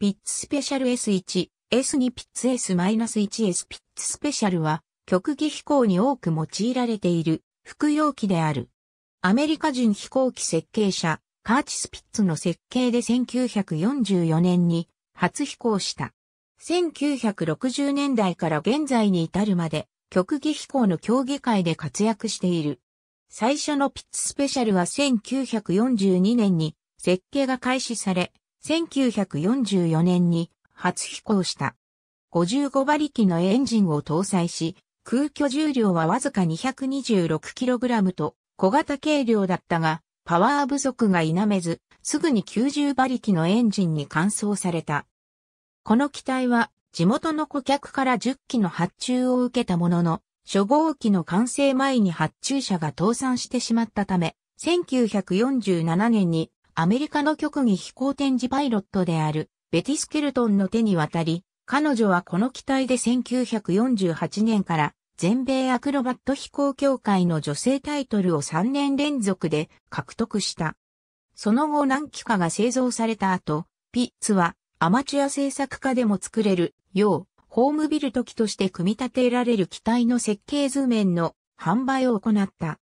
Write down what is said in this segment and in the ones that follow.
ピッツスペシャル S1、S2 ピッツ S-1S ピッツスペシャルは、極技飛行に多く用いられている、服用機である。アメリカ人飛行機設計者、カーチス・ピッツの設計で1944年に初飛行した。1960年代から現在に至るまで、極技飛行の競技会で活躍している。最初のピッツスペシャルは1942年に設計が開始され、1944年に初飛行した。55馬力のエンジンを搭載し、空居重量はわずか 226kg と小型軽量だったが、パワー不足が否めず、すぐに90馬力のエンジンに換装された。この機体は地元の顧客から10機の発注を受けたものの、初号機の完成前に発注者が倒産してしまったため、1947年にアメリカの極技飛行展示パイロットであるベティ・スケルトンの手に渡り、彼女はこの機体で1948年から全米アクロバット飛行協会の女性タイトルを3年連続で獲得した。その後何機かが製造された後、ピッツはアマチュア製作家でも作れるよう、ホームビルト機として組み立てられる機体の設計図面の販売を行った。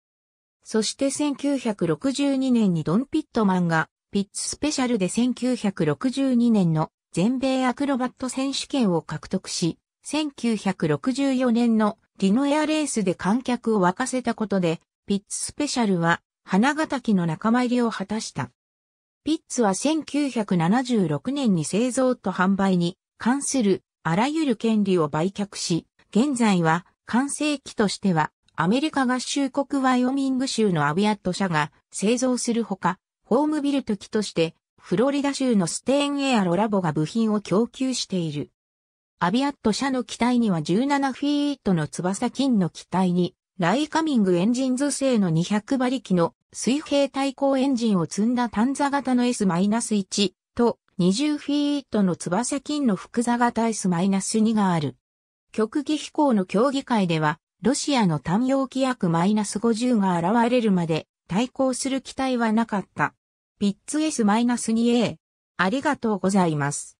そして1962年にドン・ピットマンがピッツスペシャルで1962年の全米アクロバット選手権を獲得し、1964年のリノエアレースで観客を沸かせたことで、ピッツスペシャルは花形の仲間入りを果たした。ピッツは1976年に製造と販売に関するあらゆる権利を売却し、現在は完成機としてはアメリカ合衆国ワイオミング州のアビアット社が製造するほか、ホームビルト機として、フロリダ州のステーンエアロラボが部品を供給している。アビアット社の機体には17フィートの翼金の機体に、ライカミングエンジンズ製の200馬力の水平対向エンジンを積んだ短座型の S-1 と20フィートの翼金の複座型 S-2 がある。極技飛行の競技会では、ロシアの単容規約 -50 が現れるまで対抗する機体はなかった。ピッツ S-2A。ありがとうございます。